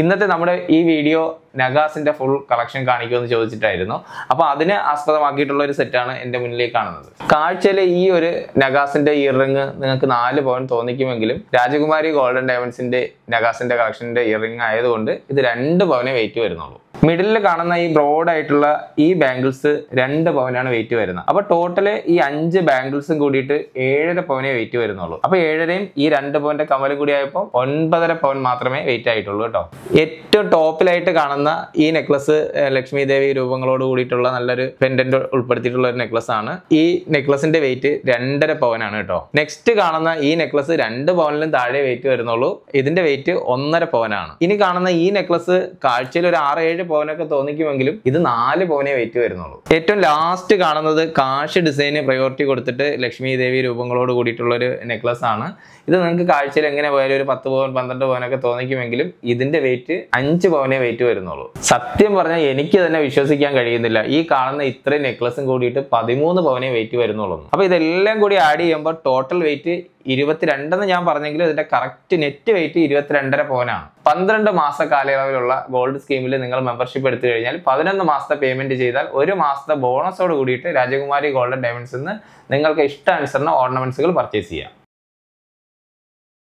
ഇന്നത്തെ നമ്മുടെ ഈ വീഡിയോ നഗാസിന്റെ ഫുൾ കളക്ഷൻ കാണിക്കുമെന്ന് ചോദിച്ചിട്ടായിരുന്നു അപ്പോൾ അതിനെ ആസ്പദമാക്കിയിട്ടുള്ള ഒരു സെറ്റാണ് എൻ്റെ മുന്നിലേക്ക് കാണുന്നത് കാഴ്ചയിലെ ഈ ഒരു നഗാസിന്റെ ഇയർ റിങ് നിങ്ങൾക്ക് നാല് പവൻ തോന്നിക്കുമെങ്കിലും രാജകുമാരി ഗോൾഡൻ ഡയമണ്ട്സിന്റെ നഗാസിന്റെ കളക്ഷൻ്റെ ഇയർ റിങ് ആയതുകൊണ്ട് ഇത് രണ്ട് പവനെ വെയിറ്റ് വരുന്നുള്ളൂ മിഡിലിൽ കാണുന്ന ഈ ബ്രോഡ് ആയിട്ടുള്ള ഈ ബാംഗിൾസ് രണ്ട് പവനാണ് വെയിറ്റ് വരുന്നത് അപ്പോൾ ടോട്ടല് ഈ അഞ്ച് ബാംഗിൾസും കൂടിയിട്ട് ഏഴര പവനെ വെയിറ്റ് വരുന്നുള്ളൂ അപ്പോൾ ഏഴരയും ഈ രണ്ട് പവന്റെ കമലും കൂടി ആയപ്പോൾ ഒൻപതര പവൻ മാത്രമേ വെയിറ്റ് ആയിട്ടുള്ളൂ കേട്ടോ ഏറ്റവും ടോപ്പിലായിട്ട് കാണുന്ന ഈ നെക്ലസ് ലക്ഷ്മി ദേവി രൂപങ്ങളോട് കൂടിയിട്ടുള്ള നല്ലൊരു പെൻഡന്റ് ഉൾപ്പെടുത്തിയിട്ടുള്ള ഒരു നെക്ലസ് ആണ് ഈ നെക്ലസിന്റെ വെയിറ്റ് രണ്ടര പവനാണ് കേട്ടോ നെക്സ്റ്റ് കാണുന്ന ഈ നെക്ലസ് രണ്ട് പവനിലും താഴെ വെയിറ്റ് വരുന്നുള്ളൂ ഇതിന്റെ വെയിറ്റ് ഒന്നര പവനാണ് ഇനി കാണുന്ന ഈ നെക്ലസ് കാഴ്ചയിൽ ഒരു ആറ് ഏഴ് പവനൊക്കെ തോന്നിക്കുമെങ്കിലും ഇത് നാല് പവനെ വെയിറ്റ് വരുന്നുള്ളൂ ഏറ്റവും ലാസ്റ്റ് കാണുന്നത് കാശ് ഡിസൈന് പ്രയോറിറ്റി കൊടുത്തിട്ട് ലക്ഷ്മി ദേവി രൂപങ്ങളോട് കൂടിയിട്ടുള്ള ഒരു നെക്ലസ് ആണ് ഇത് നിങ്ങൾക്ക് കാഴ്ചയിൽ എങ്ങനെ പോയാലും ഒരു പത്ത് പവൻ പന്ത്രണ്ട് പവനൊക്കെ തോന്നിക്കുമെങ്കിലും ഇതിന്റെ വെയിറ്റ് അഞ്ച് പവനെ വെയിറ്റ് വരുന്നുള്ളൂ സത്യം പറഞ്ഞാൽ എനിക്ക് തന്നെ വിശ്വസിക്കാൻ കഴിയുന്നില്ല ഈ കാണുന്ന ഇത്രയും നെക്ലസും കൂടിയിട്ട് പതിമൂന്ന് പവനെ വെയിറ്റ് വരുന്നുള്ളൂ അപ്പൊ ഇതെല്ലാം കൂടി ആഡ് ചെയ്യുമ്പോൾ ടോട്ടൽ വെയിറ്റ് ഇരുപത്തിരണ്ടെന്ന് ഞാൻ പറഞ്ഞെങ്കിലും ഇതിന്റെ കറക്റ്റ് നെറ്റ് വെയിറ്റ് ഇരുപത്തിരണ്ടര പോനാണ് പന്ത്രണ്ട് മാസ കാലയളവിലുള്ള ഗോൾഡ് സ്കീമിൽ നിങ്ങൾ മെമ്പർഷിപ്പ് എടുത്തു കഴിഞ്ഞാൽ പതിനൊന്ന് മാസത്തെ പേയ്മെന്റ് ചെയ്താൽ ഒരു മാസത്തെ ബോണസോട് കൂടിയിട്ട് രാജകുമാരി ഗോൾഡൻ ഡയമണ്ട്സ് നിന്ന് നിങ്ങൾക്ക് ഇഷ്ടാനുസരണം ഓർണമെന്റ്സുകൾ പർച്ചേസ് ചെയ്യാം